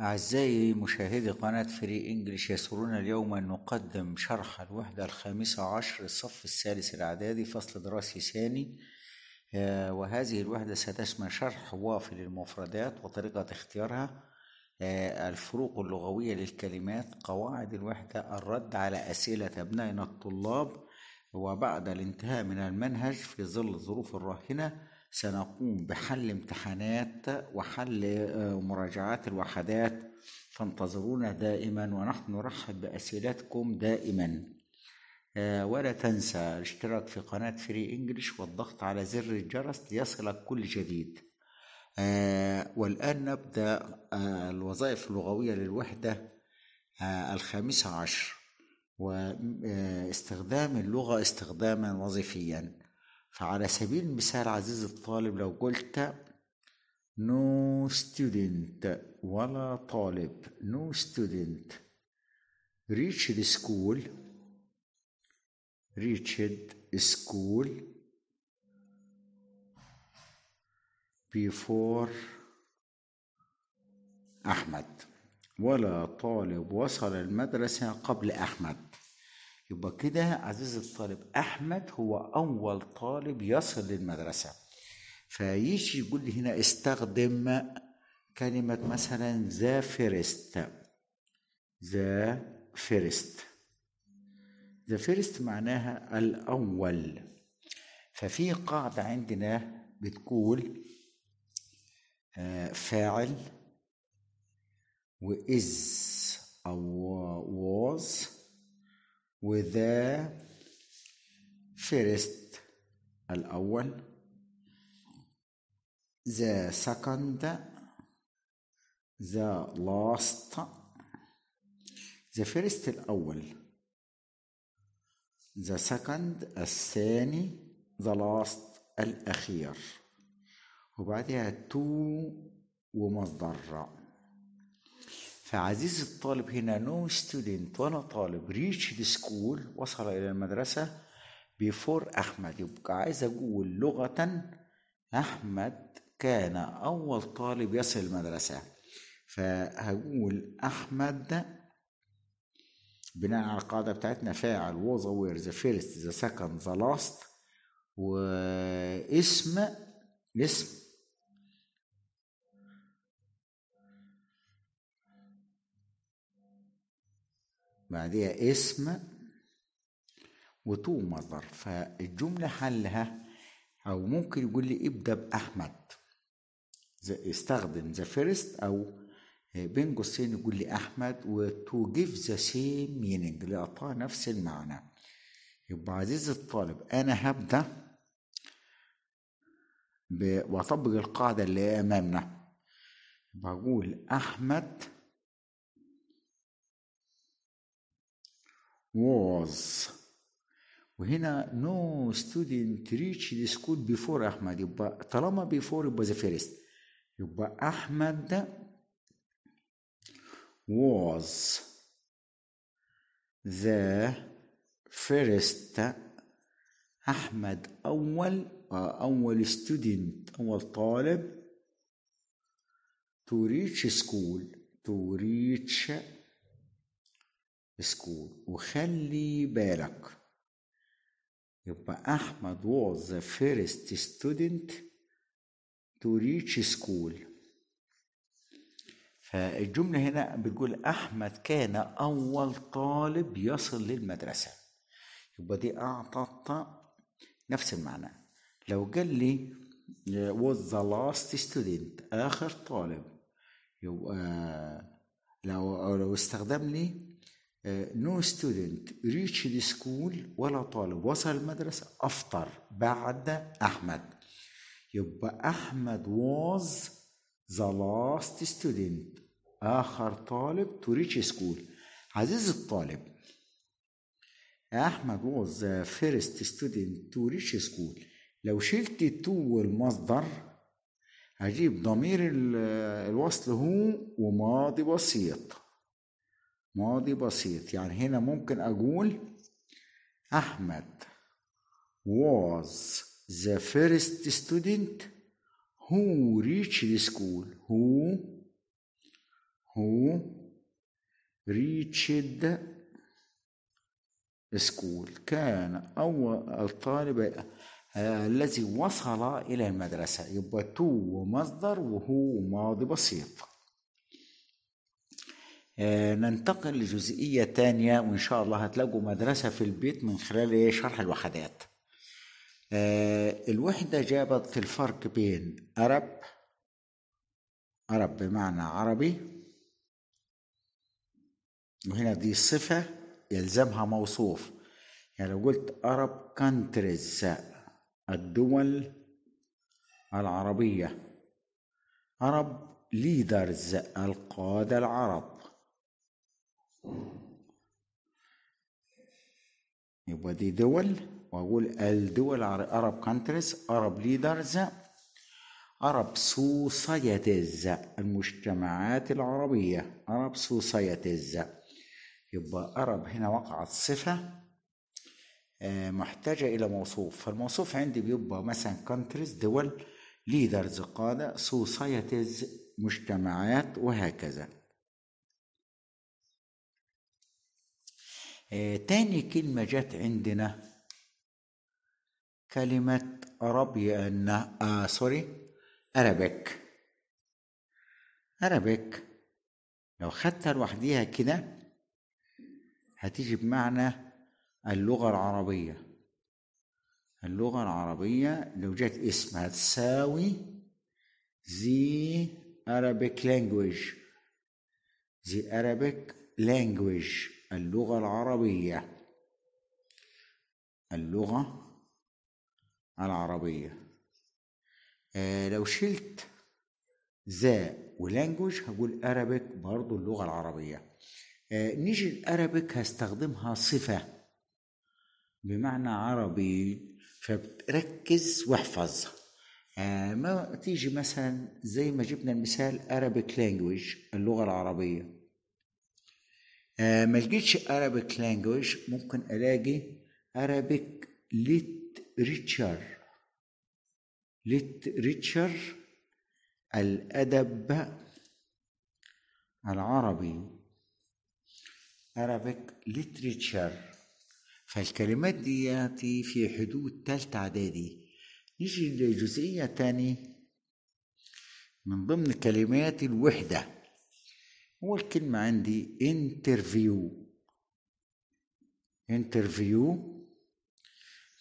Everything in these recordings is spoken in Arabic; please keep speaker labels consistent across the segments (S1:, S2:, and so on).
S1: أعزائي مشاهدي قناة فري إنجلش يسرنا اليوم أن نقدم شرح الوحدة الخامسة عشر الصف الثالث الإعدادي فصل دراسي ثاني آه، وهذه الوحدة ستشمل شرح وافي للمفردات وطريقة اختيارها آه، الفروق اللغوية للكلمات قواعد الوحدة الرد على أسئلة أبنائنا الطلاب وبعد الانتهاء من المنهج في ظل الظروف الراهنة سنقوم بحل امتحانات وحل آه، مراجعات الوحدات فانتظرونا دائما ونحن نرحب بأسئلتكم دائما آه، ولا تنسى الاشتراك في قناة فري انجلش والضغط على زر الجرس ليصلك كل جديد آه، والآن نبدأ الوظائف اللغوية للوحدة الخامسة عشر واستخدام اللغة استخداما وظيفيا فعلى سبيل المثال عزيزي الطالب لو قلت no student ولا طالب no student reached school reached school before أحمد ولا طالب وصل المدرسة قبل أحمد يبقى كده عزيزي الطالب احمد هو اول طالب يصل للمدرسه فيجي يقول لي هنا استخدم كلمه مثلا ذا فيرست ذا فيرست ذا فيرست معناها الاول ففي قاعده عندنا بتقول آه، فاعل وإز أو was وذا فيرست الأول ذا سكند ذا لاست ذا فيرست الأول ذا سكند الثاني ذا لاست الأخير وبعدها تو ومصدر رأ فعزيز الطالب هنا نو no ستودنت وأنا طالب ريتش ذا سكول وصل إلى المدرسة بيفور أحمد يبقى عايز أقول لغة أحمد كان أول طالب يصل المدرسة فهقول أحمد بناء على القاعدة بتاعتنا فاعل was aware the first the second the last واسم الاسم بعديها اسم وتو مصدر فالجملة حلها أو ممكن يقول لي ابدأ بأحمد استخدم ذا فيرست أو بين قوسين يقول لي أحمد وتو جيف ذا سيم مينينج لأعطاه نفس المعنى يبقى عزيزي الطالب أنا هبدأ وأطبق القاعدة اللي أمامنا بقول أحمد was وهنا no student reach the school before أحمد يبقى طالما before يبقى the first يبقى أحمد was the first أحمد أول أول student أول طالب to reach school to reach سكول وخلي بالك يبقى أحمد was the first student to reach school فالجملة هنا بتقول أحمد كان أول طالب يصل للمدرسة يبقى دي أعطت نفس المعنى لو قال لي was the last student آخر طالب يبقى لو لو استخدم لي نو ستودنت ريتش ذا سكول ولا طالب وصل المدرسة أفطر بعد أحمد يبقى أحمد was the last student آخر طالب to reach school عزيز الطالب أحمد was the first student to reach school لو شلت تو المصدر هجيب ضمير الوصل هو وماضي بسيط ماضي بسيط يعني هنا ممكن أقول أحمد was the first student who reached the school who who reached school كان أول الطالب الذي وصل إلى المدرسة يبقى تو مصدر وهو ماضي بسيط آه، ننتقل لجزئية تانية وإن شاء الله هتلاقوا مدرسة في البيت من خلال إيه؟ شرح الوحدات آه، الوحدة جابت الفرق بين أرب أرب بمعنى عربي وهنا دي صفة يلزمها موصوف يعني لو قلت أرب كانتريز الدول العربية أرب ليدرز القادة العرب يبقى دي دول واقول الدول عرب كانتريز عرب ليدرز عرب سوسايتيز المجتمعات العربية عرب سوسايتيز يبقى عرب هنا وقعت صفة آه، محتاجة إلى موصوف فالموصوف عندي بيبقى مثلا كانتريز دول ليدرز قادة سوسايتيز مجتمعات وهكذا آه، تاني كلمة جت عندنا كلمة أرابيا أن آه سوري أرابيك أرابيك لو خدتها لوحديها كده هتيجي بمعنى اللغة العربية اللغة العربية لو جت اسم هتساوي زي Arabic language the Arabic language اللغة العربية اللغة العربية آه لو شلت ذا ولانجوج هقول أرابيك برضو اللغة العربية آه نيجي الأرابيك هستخدمها صفة بمعنى عربي فبتركز واحفظ آه ما تيجي مثلا زي ما جبنا المثال Arabic language اللغة العربية آه، ما لقيتش Arabic language ممكن الاقي Arabic literature literature الادب العربي Arabic literature فالكلمات دي في حدود تالتة اعدادي نيجي لجزئية تاني من ضمن كلمات الوحده هو الكلمة عندي انترفيو انترفيو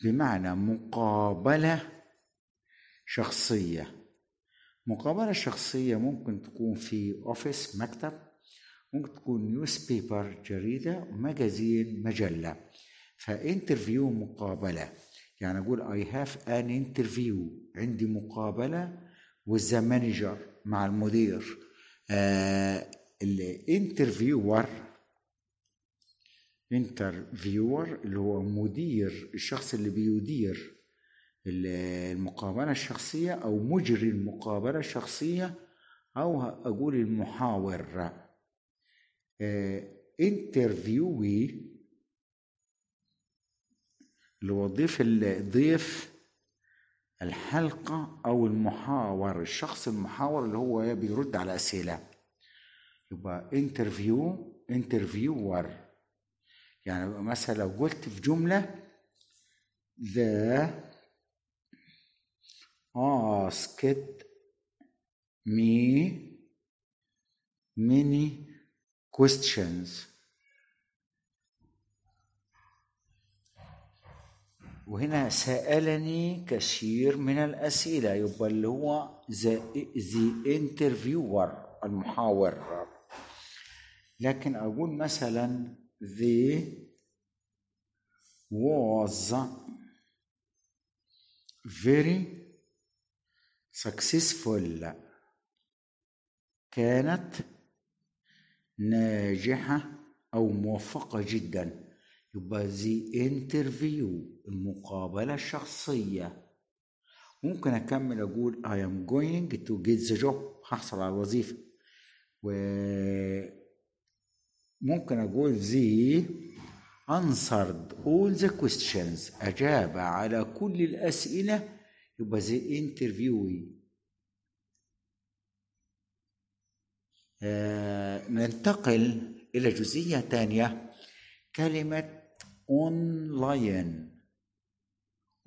S1: بمعنى مقابلة شخصية مقابلة شخصية ممكن تكون في أوفيس مكتب ممكن تكون نيوز بيبر جريدة مجازين مجلة فانترفيو مقابلة يعني أقول I have an interview عندي مقابلة with the manager مع المدير آه الانترفيور انترفيور اللي هو مدير الشخص اللي بيدير المقابلة الشخصية أو مجري المقابلة الشخصية أو أقول المحاور انترفيوي آه، اللي هو ضيف الحلقة أو المحاور الشخص المحاور اللي هو بيرد على أسئلة يبقى انترفيو انترفيور يعني مثلا لو قلت في جملة the asked me many questions وهنا سألني كثير من الأسئلة يبقى اللي هو the, the interviewer المحاور لكن أقول مثلا they was very successful كانت ناجحة أو موفقة جدا يبقى the interview المقابلة الشخصية ممكن أكمل أقول I am going to get the job هحصل على الوظيفة و ممكن اقول زي answered all the questions اجاب على كل الاسئله يبقى زي انترفيوي آه ننتقل الى جزئيه ثانيه كلمه اونلاين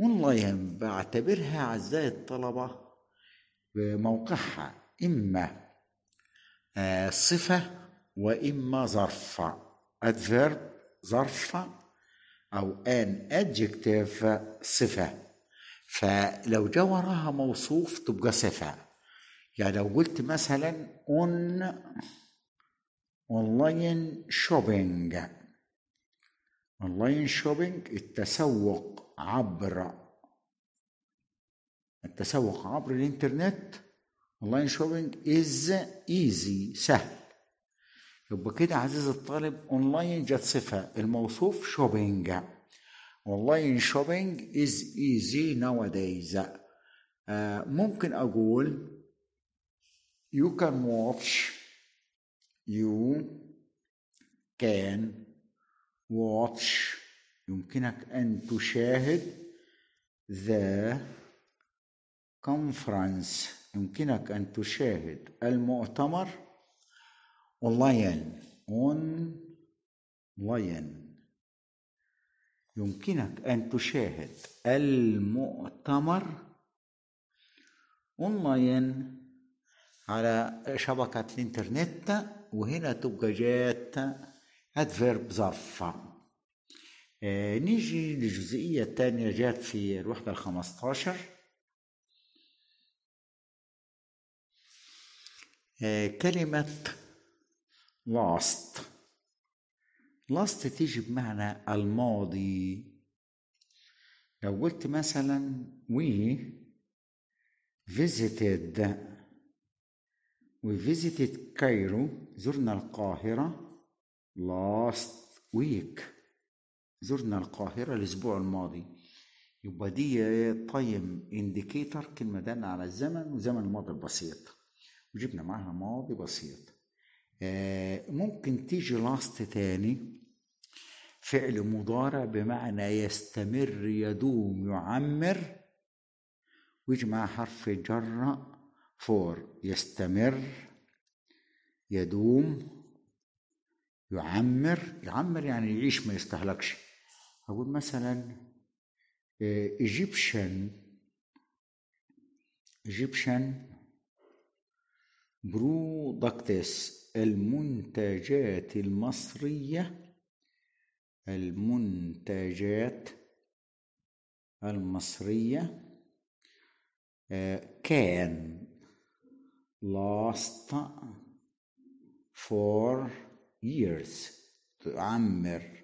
S1: اونلاين بعتبرها اعزائي الطلبه موقعها اما آه صفه وإما ظرف adverb ظرف أو an adjective صفة فلو جا وراها موصوف تبقى صفة يعني لو قلت مثلا on online shopping online shopping التسوق عبر التسوق عبر الانترنت online shopping is easy سهل يبقى كده عزيز الطالب اونلاين جت صفه الموصوف شوبينج اونلاين شوبينج از ايزي دايز ممكن اقول يو كان واتش you can watch يمكنك أن تشاهد the conference يمكنك أن تشاهد المؤتمر اونلاين يعني، يعني. اونلاين يمكنك ان تشاهد المؤتمر اونلاين على شبكة الانترنت وهنا تبقى جات ادفيرب ظرفة آه نيجي للجزئية الثانية جات في الوحدة الخمستاشر آه كلمة لاست لاست تيجي بمعنى الماضي لو قلت مثلا we visited we visited كايرو زرنا القاهرة last week زرنا القاهرة الأسبوع الماضي يبقى دي تايم انديكيتر كلمة دالة على الزمن وزمن الماضي البسيط وجبنا معاها ماضي بسيط آه، ممكن تيجي لاست تاني فعل مضارع بمعنى يستمر يدوم يعمر ويجي مع حرف جر فور يستمر يدوم يعمر يعمر يعني يعيش ما يستهلكش أقول مثلا إيجيبشن إيجيبشن برودكتس المنتجات المصرية المنتجات المصرية آه، كان last for years تعمر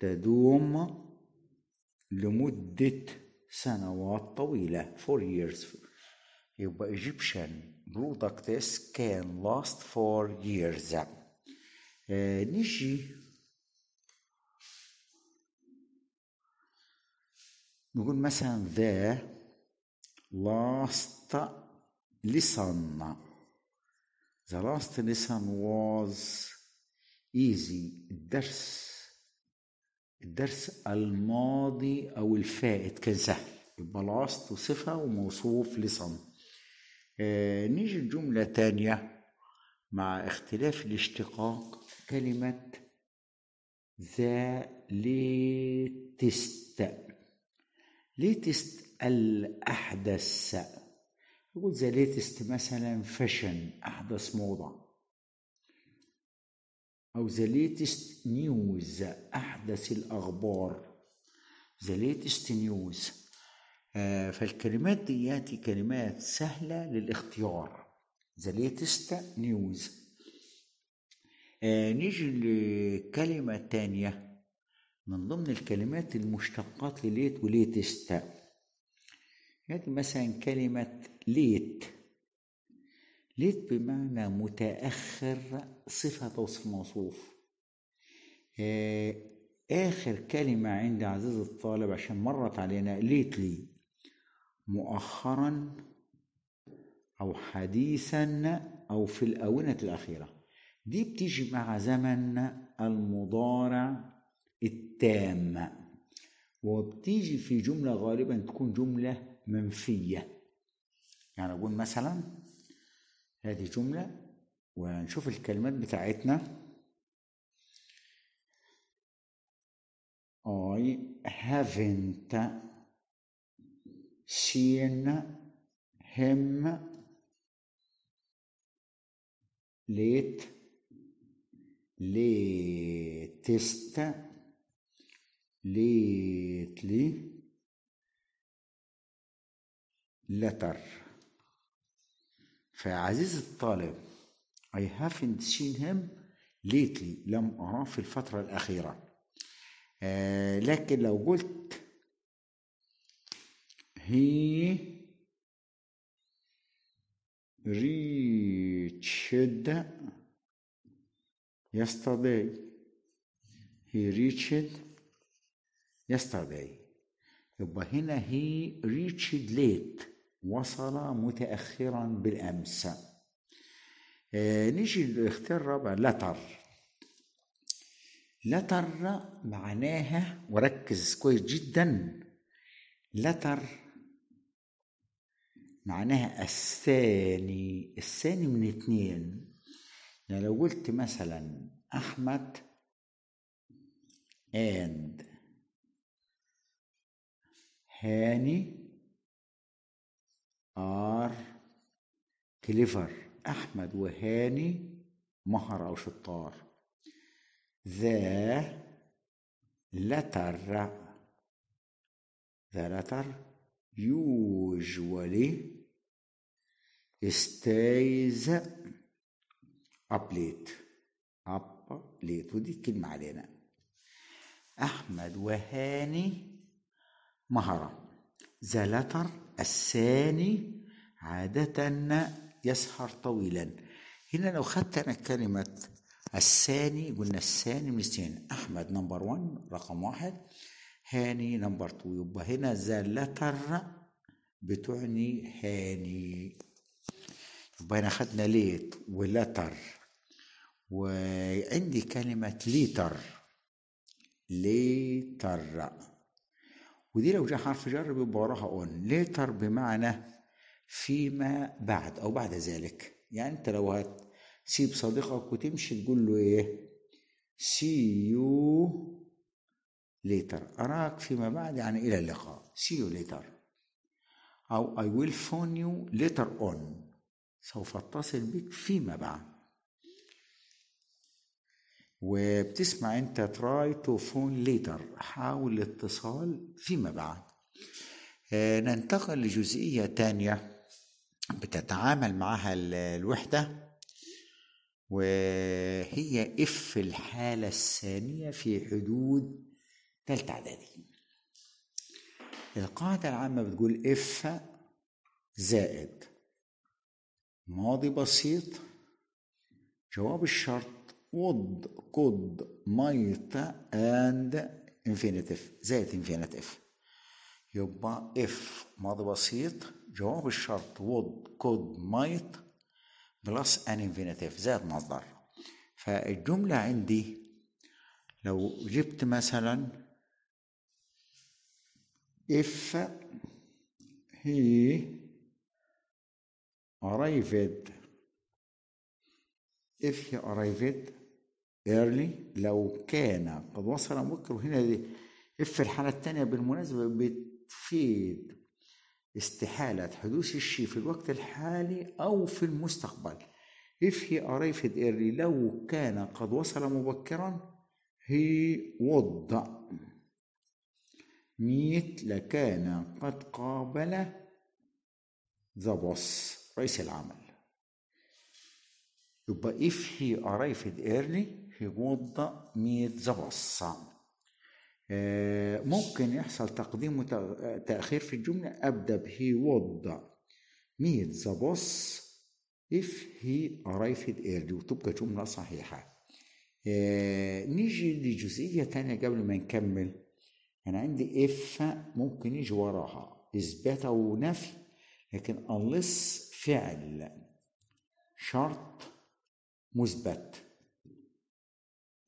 S1: تدوم لمدة سنوات طويلة for years يبقى Egyptian product test can last for years آه نيجي نقول مثلا the last lesson the last lesson was easy الدرس الدرس الماضي او الفائت كان سهل يبقى last وصفة وموصوف لصن آه، نيجي لجملة تانية مع اختلاف الاشتقاق كلمة ذليتست ليتست الأحدث يقول ذا ليتست مثلا فاشن أحدث موضة أو ذا ليتست نيوز أحدث الأخبار ذا ليتست نيوز آه، فالكلمات دياتي كلمات سهلة للاختيار The latest news آه، نيجي لكلمة تانية من ضمن الكلمات المشتقات لليت وليتست هذه مثلا كلمة ليت ليت بمعنى متأخر صفة توصف موصوف آه، آخر كلمة عند عزيز الطالب عشان مرت علينا ليتلي مؤخرا أو حديثا أو في الآونة الأخيرة دي بتيجي مع زمن المضارع التام وبتيجي في جملة غالبا تكون جملة منفية يعني أقول مثلا هذه جملة ونشوف الكلمات بتاعتنا I haven't شين هم ليت ليتست ليتلي لتر فعزيز الطالب I haven't seen him lately لم أراه في الفترة الأخيرة آه لكن لو قلت he ريتشد يستدي he ريتشد يستدي يبقى هنا he ريتشد ليت وصل متأخرا بالأمس آه نيجي للاختيار الرابع لتر لتر معناها وركز كويس جدا لتر معناها الثاني الثاني من اتنين يعني لو قلت مثلا أحمد and هاني ار كليفر احمد وهاني مهر او شطار ذا لتر ذا لتر usually stays up late up late ودي كلمة علينا أحمد وهاني مهرة ذا لتر الثاني عادة يسهر طويلا هنا لو خدت أنا كلمة الثاني قلنا الثاني من الثاني أحمد نمبر 1 رقم واحد هاني نمبر تو يبقى هنا ذا لتر بتعني هاني يبقى هنا خدنا ليت ولتر وعندي كلمة ليتر ليتر ودي لو جاء حرف جر بيبقى وراها اون ليتر بمعنى فيما بعد او بعد ذلك يعني انت لو هتسيب صديقك وتمشي تقول له ايه سي يو later أراك فيما بعد يعني إلى اللقاء see you later أو I will phone you later on سوف أتصل بك فيما بعد وبتسمع أنت try to phone later حاول الاتصال فيما بعد آه، ننتقل لجزئية تانية بتتعامل معها الوحدة وهي إف الحالة الثانية في حدود تالتة إعدادي القاعدة العامة بتقول إف زائد ماضي بسيط جواب الشرط ود كود ميت اند انفينيتيف زائد انفينيتيف يبقى اف ماضي بسيط جواب الشرط ود كود ميت بلس ان انفينيتيف زائد مصدر فالجملة عندي لو جبت مثلا if he arrived if he arrived early لو كان قد وصل مبكر وهنا دي if الحالة الثانية بالمناسبة بتفيد استحالة حدوث الشيء في الوقت الحالي أو في المستقبل if he arrived early لو كان قد وصل مبكرا he would ميت لكان قد قابل ذا بوس رئيس العمل يبقى if he arrived early he would meet the boss آه، ممكن يحصل تقديم وتأخير في الجملة أبدأ ب he would meet the boss if he arrived early وتبقى جملة صحيحة آه، نيجي لجزئية تانية قبل ما نكمل انا يعني عندي اف ممكن يجي وراها اثبات او نفي لكن انلس فعل شرط مثبت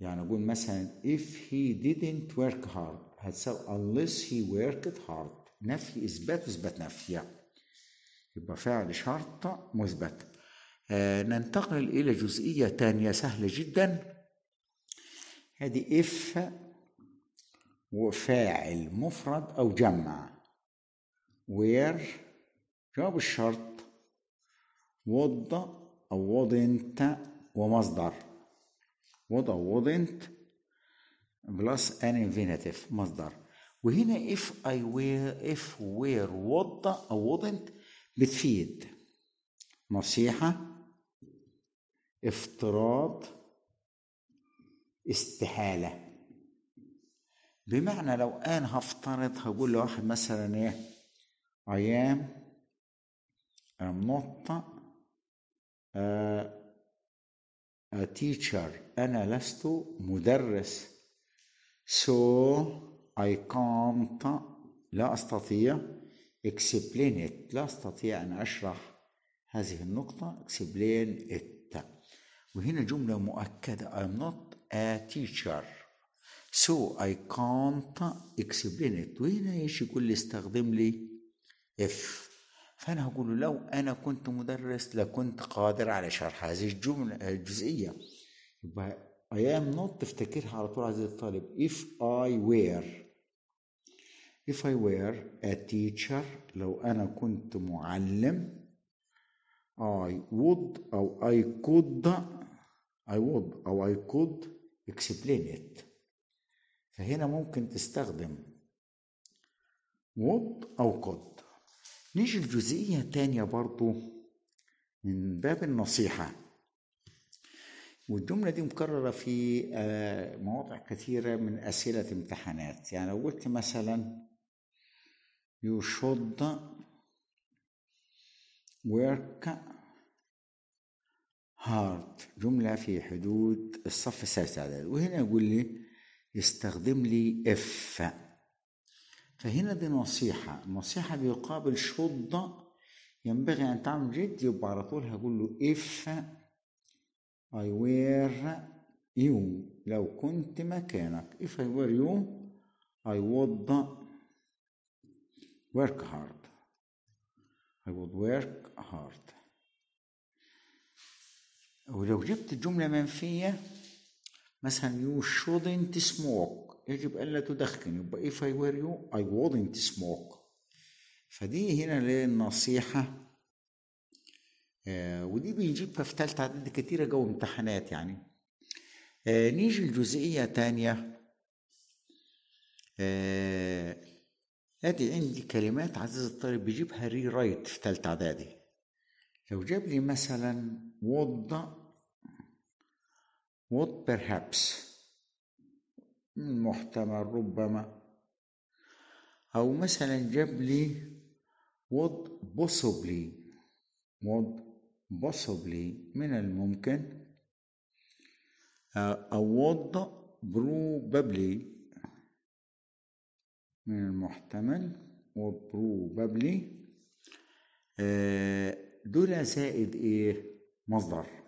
S1: يعني اقول مثلا if he didn't work hard هتساوي unless he worked hard نفي اثبات اثبات نفي يعني. يبقى فعل شرط مثبت آه ننتقل الى جزئيه تانية سهله جدا هذه if وفاعل مفرد أو جمع وير جواب الشرط وض أو وضنت ومصدر وض أو وضنت بلس ان انفينيتيف مصدر وهنا اف اي وير اف وير وض او وضنت بتفيد نصيحة افتراض استحالة بمعنى لو انا هفترض هقول لواحد مثلا ايه I am I'm not آه، a teacher انا لست مدرس so I can't لا استطيع explain it لا استطيع ان اشرح هذه النقطة explain it وهنا جملة مؤكدة I'm not a teacher So I can't explain it وهنا ايش يقول لي استخدم لي if فانا هقول له لو انا كنت مدرس لكنت قادر على شرح هذه الجمله الجزئيه يبقى I am not تفتكرها على طول عزيزي الطالب if I were if I were a teacher لو انا كنت معلم I would أو I could I would أو I could explain it فهنا ممكن تستخدم would أو could نيجي لجزئية تانية برضو من باب النصيحة والجملة دي مكررة في آه، مواضع كثيرة من أسئلة امتحانات يعني لو قلت مثلا you should work hard جملة في حدود الصف السادس وهنا يقول لي يستخدم لي اف فهنا دي نصيحة النصيحة بيقابل شدة ينبغي أن تعمل جد يبقى على طول هقول له if I were you لو كنت مكانك if I were you I would work hard I would work hard ولو جبت الجملة منفية مثلا يو شودنت سموك يجب ألا تدخن يبقى if I were you I wouldn't smoke فدي هنا للنصيحة آه ودي بيجيبها في تالتة عدد كتيرة جوه امتحانات يعني آه نيجي لجزئية تانية آه ادي عندي كلمات عزيز الطالب بيجيبها ري رايت في تالتة اعدادي لو جاب لي مثلا would would perhaps محتمل ربما أو مثلا جاب لي would possibly would possibly من الممكن أو would probably من المحتمل would probably دول زائد إيه مصدر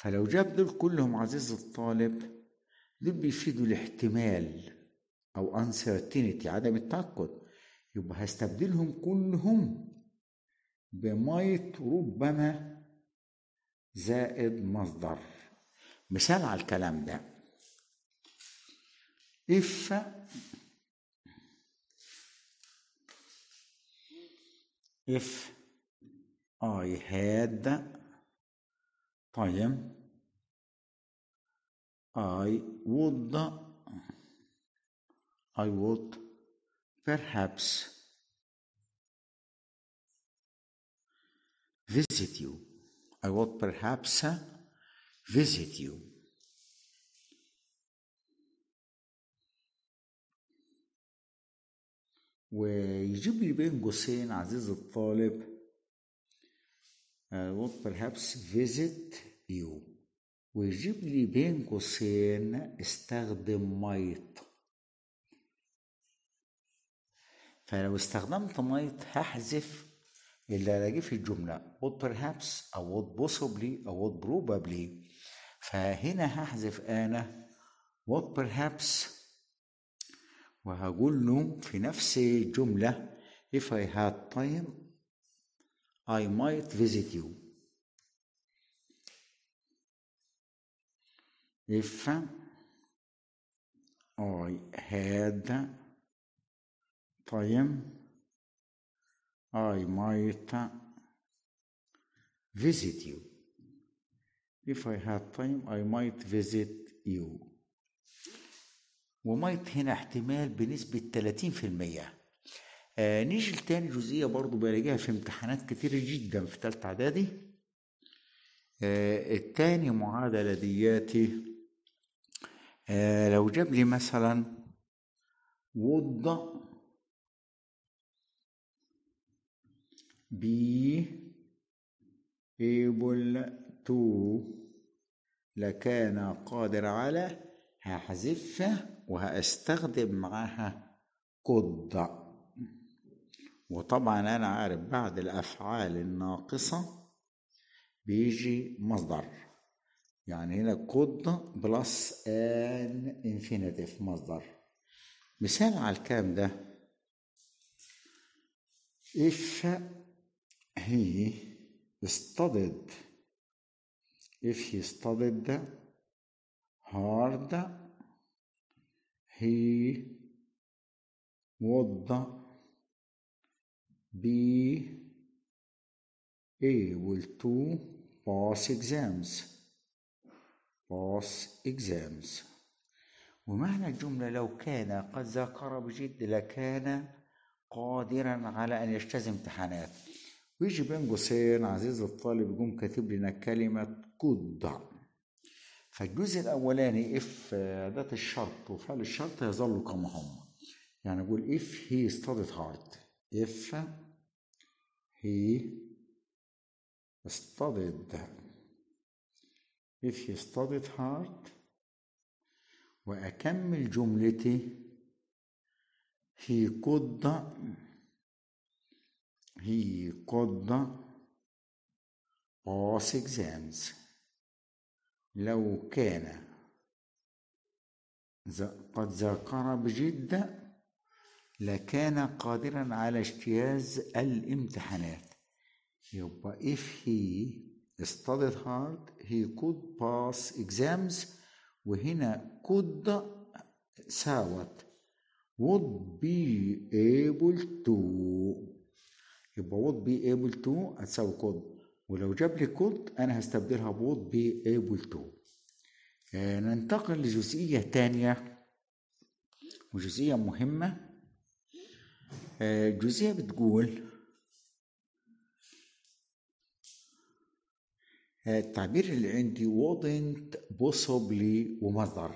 S1: فلو جاب دول كلهم عزيز الطالب دول بيفيدوا الاحتمال او uncertainty عدم التاكد يبقى هستبدلهم كلهم بمايت ربما زائد مصدر مثال على الكلام ده if if I had طيب I would I would perhaps visit you I would perhaps visit you ويجيب لي بين قوسين عزيز الطالب I would perhaps visit you ويجيب لي بين قوسين استخدم ميت فلو استخدمت ميت هحذف اللي هلاقيه في الجملة would perhaps أو would possibly أو would probably فهنا هحذف أنا would perhaps وهقول له في نفس الجملة if I had time I might visit you. If I had time, I might visit you. If I had time, I might visit you. ومايت هنا احتمال بنسبة 30% آه نيجي لتاني جزئية برضو بلاقيها في امتحانات كتير جدا في تالتة إعدادي آه التاني معادلة دياتي آه لو جاب لي مثلا وضع بي ايبل تو لكان قادر على هحذفها وهستخدم معاها قد وطبعا أنا عارف بعد الأفعال الناقصة بيجي مصدر يعني هنا كود بلس ان انفينيتيف مصدر مثال على الكلام ده if he studied if he studied hard he would B able to pass exams pass exams ومعنى الجملة لو كان قد ذاكر بجد لكان قادرا على أن يجتزم امتحانات ويجي بين قوسين عزيز الطالب يقوم كاتب لنا كلمة كود فالجزء الأولاني إف أداة الشرط وفعل الشرط يظل كما هم يعني أقول إف هي studied هارد إف he studied. If he studied hard وأكمل جملتي he could he could pass exams لو كان قد ذكر بجد لكان قادرا على اجتياز الامتحانات يبقى if he studied hard he could pass exams وهنا could ساوت would be able to يبقى would be able to هتساوي could ولو جاب لي could أنا هستبدلها ب would be able to آه، ننتقل لجزئية تانية وجزئية مهمة جزئية بتقول التعبير اللي عندي wouldn't possibly ومصدر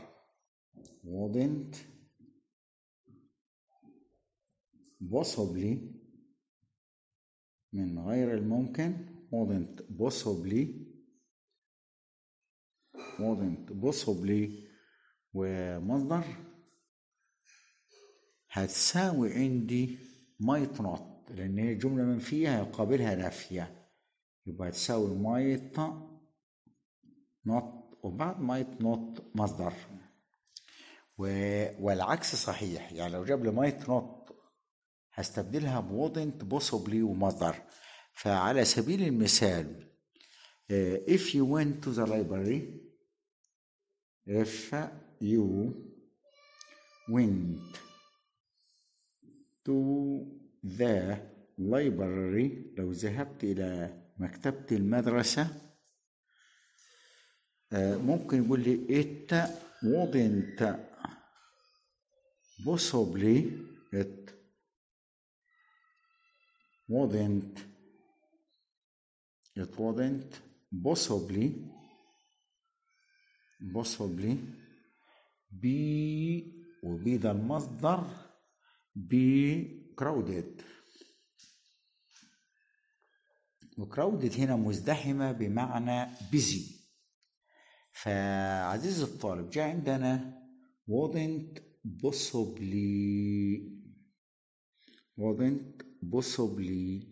S1: wouldn't possibly من غير الممكن wouldn't possibly wouldn't possibly ومصدر هتساوي عندي مايت نوت لأن هي جملة منفية هيقابلها نافية يبقى هتساوي مايت نوت وبعد مايت نوت مصدر و... والعكس صحيح يعني لو جاب لي مايت نوت هستبدلها بودنت بوسبلي ومصدر فعلى سبيل المثال آه، if you went to the library if you went to the library لو ذهبت إلى مكتبة المدرسة ممكن يقول لي it wouldn't possibly it wouldn't it wouldn't possibly possibly be وبي ده المصدر بكراودد وكراودد هنا مزدحمة بمعنى بيزي فعزيز الطالب جاء عندنا wasn't possibly wasn't possibly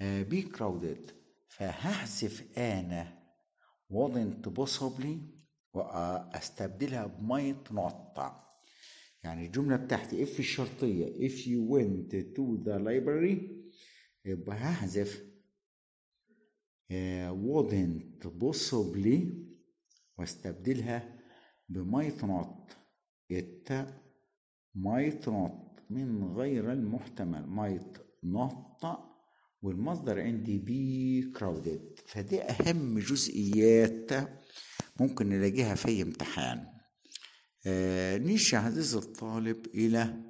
S1: be آه، crowded فهحذف أنا wasn't possibly واستبدلها بمية نقطة يعني الجملة بتاعتي if الشرطية if you went to the library يبقى هحذف آه، wouldn't possibly واستبدلها بمية نوت it might not من غير المحتمل might not والمصدر عندي be crowded فدي أهم جزئيات ممكن نلاقيها في امتحان آه، نيشي عزيز الطالب إلى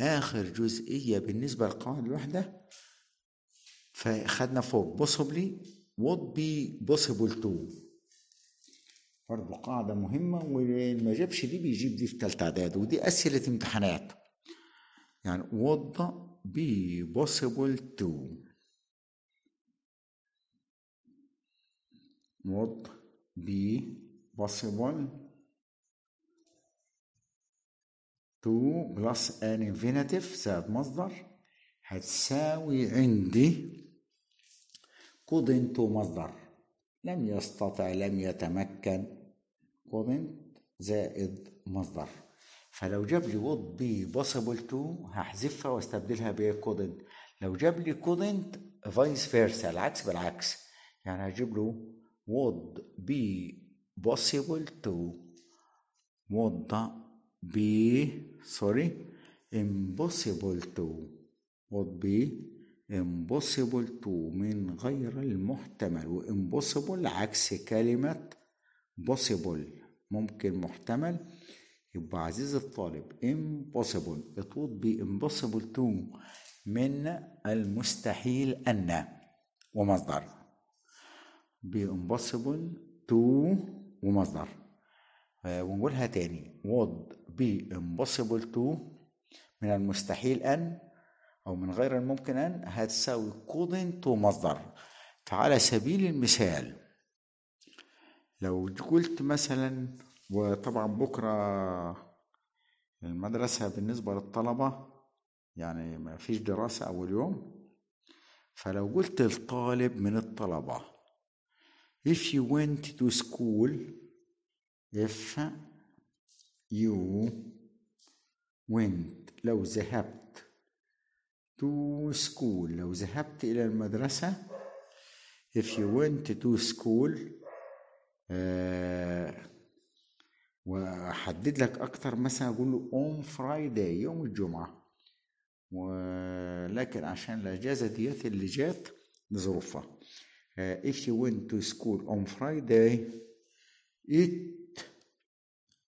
S1: آخر جزئية بالنسبة للقواعد الواحدة فخدنا فوق possibly would be possible to برضو قاعدة مهمة واللي ما جابش دي بيجيب دي في تالتة إعداد ودي أسئلة امتحانات يعني would be possible to would be possible to plus an infinitive زائد مصدر هتساوي عندي couldn't مصدر لم يستطع لم يتمكن couldn't زائد مصدر فلو جاب لي would be possible to هحذفها واستبدلها ب couldn't لو جاب لي couldn't vice versa العكس بالعكس يعني هجيب له would be possible to would be sorry impossible to would be impossible to من غير المحتمل impossible عكس كلمة possible ممكن محتمل يبقى عزيزي الطالب impossible it would be impossible to من المستحيل أن ومصدر be impossible to ومصدر ونقولها تاني would be impossible to من المستحيل أن أو من غير الممكن أن هتساوي couldn't ومصدر فعلى سبيل المثال لو قلت مثلا وطبعا بكرة المدرسة بالنسبة للطلبة يعني ما فيش دراسة أول يوم فلو قلت الطالب من الطلبة if you went to school if you went لو ذهبت to school لو ذهبت إلى المدرسة if you went to school uh, وأحدد لك أكتر مثلا أقول له on Friday يوم الجمعة ولكن عشان الأجازة ديت اللي جات لظروفها uh, if you went to school on Friday, it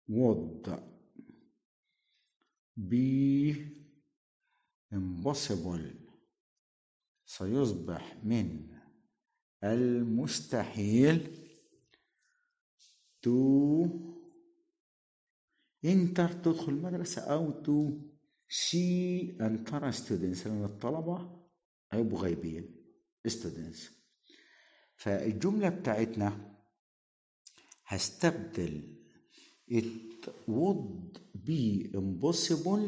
S1: would be impossible سيصبح من المستحيل to enter تدخل المدرسة أو to see and ترى students لأن الطلبة هيبقوا غايبين students فالجملة بتاعتنا هستبدل it would be impossible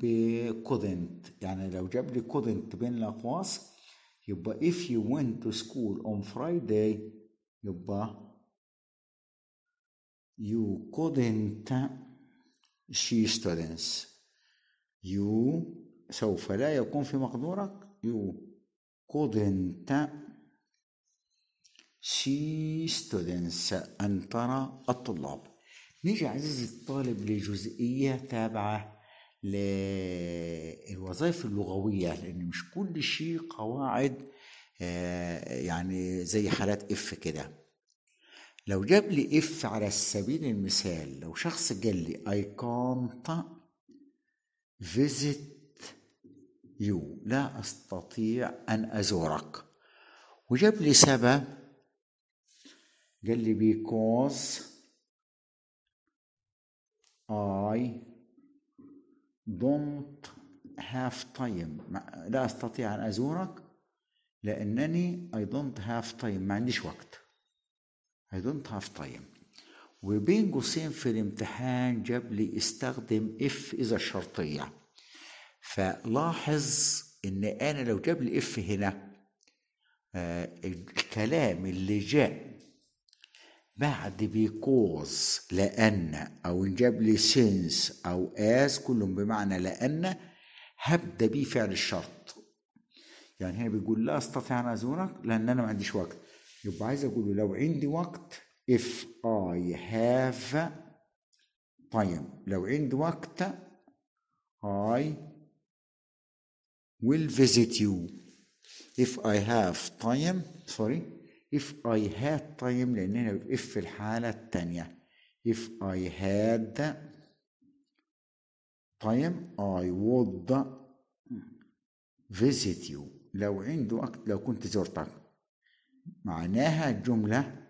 S1: be couldn't يعني لو جاب لي couldn't بين الاقواس يبقى if you went to school on Friday يبقى you couldn't see students you سوف لا يكون في مقدورك you قدنت شي ستودنس أن ترى الطلاب نيجي عزيزي الطالب لجزئية تابعة للوظائف اللغوية لأن مش كل شيء قواعد آه، يعني زي حالات اف كده لو جاب لي اف على سبيل المثال لو شخص قال لي I can't visit يو لا أستطيع أن أزورك وجاب لي سبب قال لي because I don't have time لا أستطيع أن أزورك لأنني I don't have time ما عنديش وقت I don't have time وبين قوسين في الامتحان جاب لي استخدم if إذا الشرطية فلاحظ ان انا لو جاب لي اف هنا آه، الكلام اللي جاء بعد بيكوز لأن أو جاب لي سينس أو آز كلهم بمعنى لأن هبدأ بيه فعل الشرط يعني هنا بيقول لا أستطيع أن أزورك لأن أنا ما عنديش وقت يبقى عايز أقول له لو عندي وقت if I have time لو عندي وقت I will visit you if I have time sorry if I had time لأن هنا if في الحالة الثانية if I had time I would visit you لو عنده أكت لو كنت زرتك معناها الجملة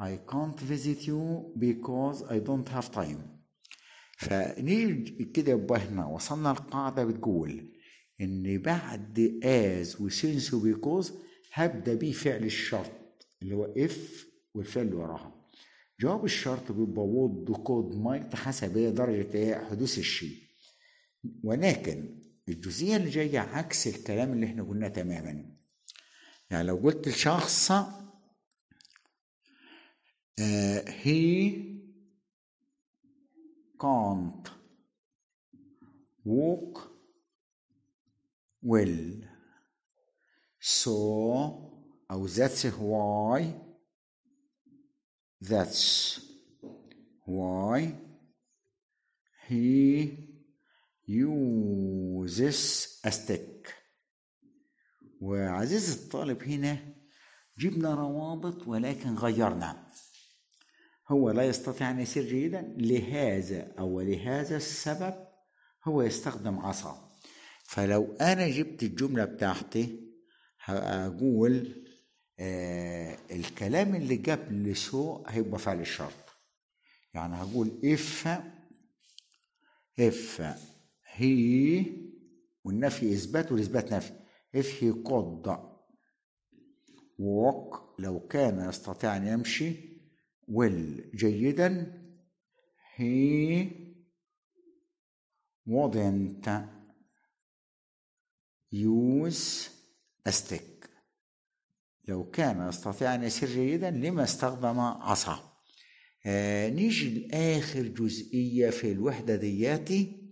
S1: I can't visit you because I don't have time فنيجي كده يبقى هنا وصلنا القاعدة بتقول ان بعد از وسينس وبيكوز هبدا بيه فعل الشرط اللي هو اف والفعل اللي وراها جواب الشرط بيبقى وود كود مايت حسب هي درجة ايه حدوث الشيء ولكن الجزئية اللي جاية عكس الكلام اللي احنا قلناه تماما يعني لو قلت لشخص هي آه، he can't walk will so أو that's why that's why he uses a stick وعزيزي الطالب هنا جبنا روابط ولكن غيرنا هو لا يستطيع أن يسير جيدا لهذا أو لهذا السبب هو يستخدم عصا فلو انا جبت الجمله بتاعتي هقول آه الكلام اللي جاب لسوء هيبقى فعل الشرط يعني هقول اف اف هي والنفي اثبات والاثبات نفي اف هي قد ووك لو كان يستطيع ان يمشي ويل جيدا هي وضنت use a stick لو كان يستطيع أن يسير جيدا لما استخدم عصا آه نيجي لآخر جزئية في الوحدة دياتي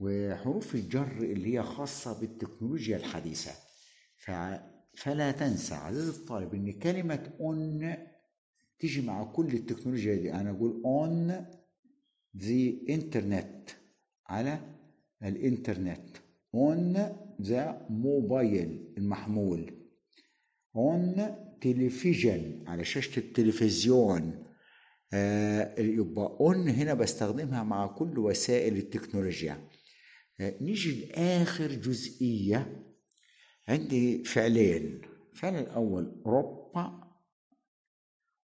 S1: وحروف الجر اللي هي خاصة بالتكنولوجيا الحديثة فلا تنسى عزيزي الطالب ان كلمة on تيجي مع كل التكنولوجيا دي انا اقول on the internet على الانترنت on ذا موبايل المحمول اون تلفزيون على شاشة التلفزيون آه يبقى اون هنا بستخدمها مع كل وسائل التكنولوجيا آه نيجي لآخر جزئية عندي فعلين الفعل الأول ربط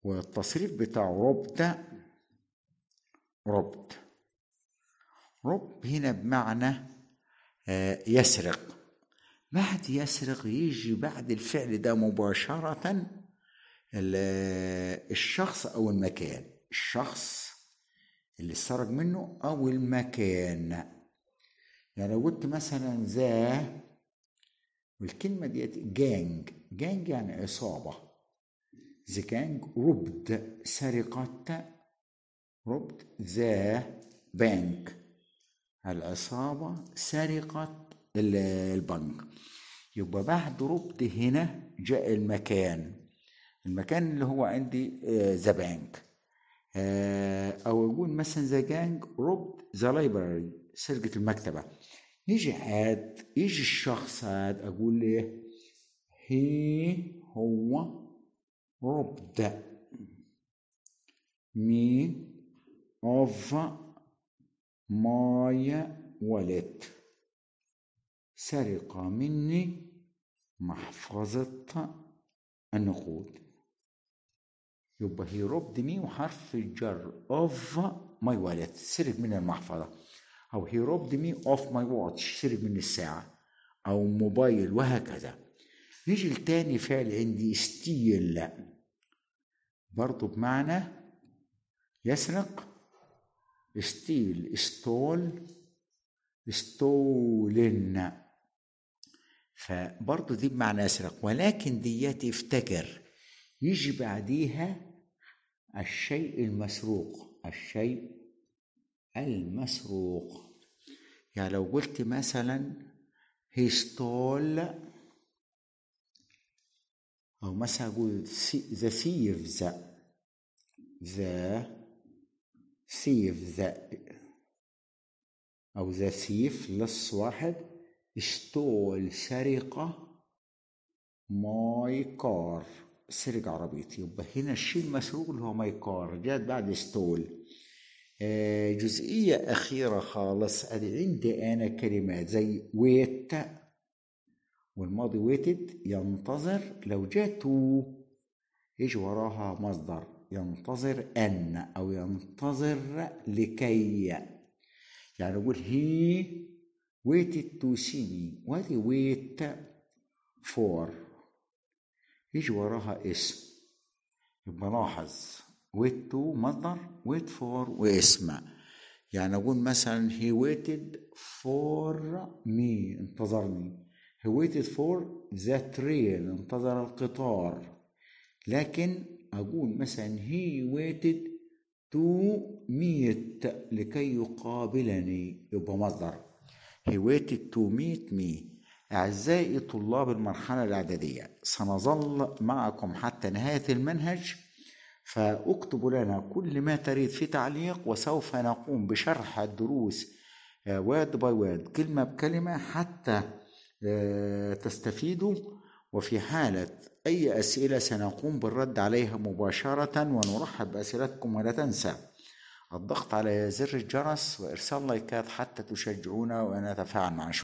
S1: والتصريف بتاع ربط ربط رب هنا بمعنى آه، يسرق بعد يسرق يجي بعد الفعل ده مباشرة الشخص أو المكان الشخص اللي سرق منه أو المكان يعني لو قلت مثلا ذا والكلمة ديت جانج جانج يعني عصابة ذا جانج ربد سرقت ربد ذا بانك العصابة سرقت البنك يبقى بعد ربط هنا جاء المكان المكان اللي هو عندي آه، ذا بانك آه، او يقول مثلا ذا جانج ربط ذا لايبراري سرقة المكتبة يجي عاد يجي الشخص عاد اقول له هي هو ربط مين اوف ماي والت سرق مني محفظة النقود يبقى هي روبد مي وحرف الجر اوف ماي wallet سرق من المحفظة او هي روبد مي اوف ماي واتش سرق من الساعة او موبايل وهكذا نيجي لتاني فعل عندي ستيل برضو بمعنى يسرق ستيل استول ستولن فبرضه دي بمعنى أسرق ولكن ديات افتكر يجي بعديها الشيء المسروق الشيء المسروق يعني لو قلت مثلا he stole أو مثلا أقول the thieves ذا سيف ذا أو ذا سيف لص واحد اشتول سرقة ماي كار سرق عربيتي يبقى هنا الشيء المسروق اللي هو ماي كار جات بعد استول آه جزئية أخيرة خالص أدي عندي أنا كلمات زي ويت والماضي ويتد ينتظر لو جاتو يجي وراها مصدر ينتظر أن أو ينتظر لكي يعني يقول he waited to see me what he wait for يجي وراها اسم يبقى لاحظ wait to مصدر wait for واسم يعني أقول مثلا he waited for me انتظرني he waited for the train انتظر القطار لكن أقول مثلا he waited to meet لكي يقابلني يبقى مصدر he waited to meet me أعزائي طلاب المرحلة الإعدادية سنظل معكم حتى نهاية المنهج فاكتبوا لنا كل ما تريد في تعليق وسوف نقوم بشرح الدروس واد باي واد كلمة بكلمة حتى آه، تستفيدوا وفي حالة أي أسئلة سنقوم بالرد عليها مباشرة ونرحب بأسئلتكم ولا تنسى الضغط على زر الجرس وإرسال لايكات حتى تشجعونا ونتفاعل مع شو.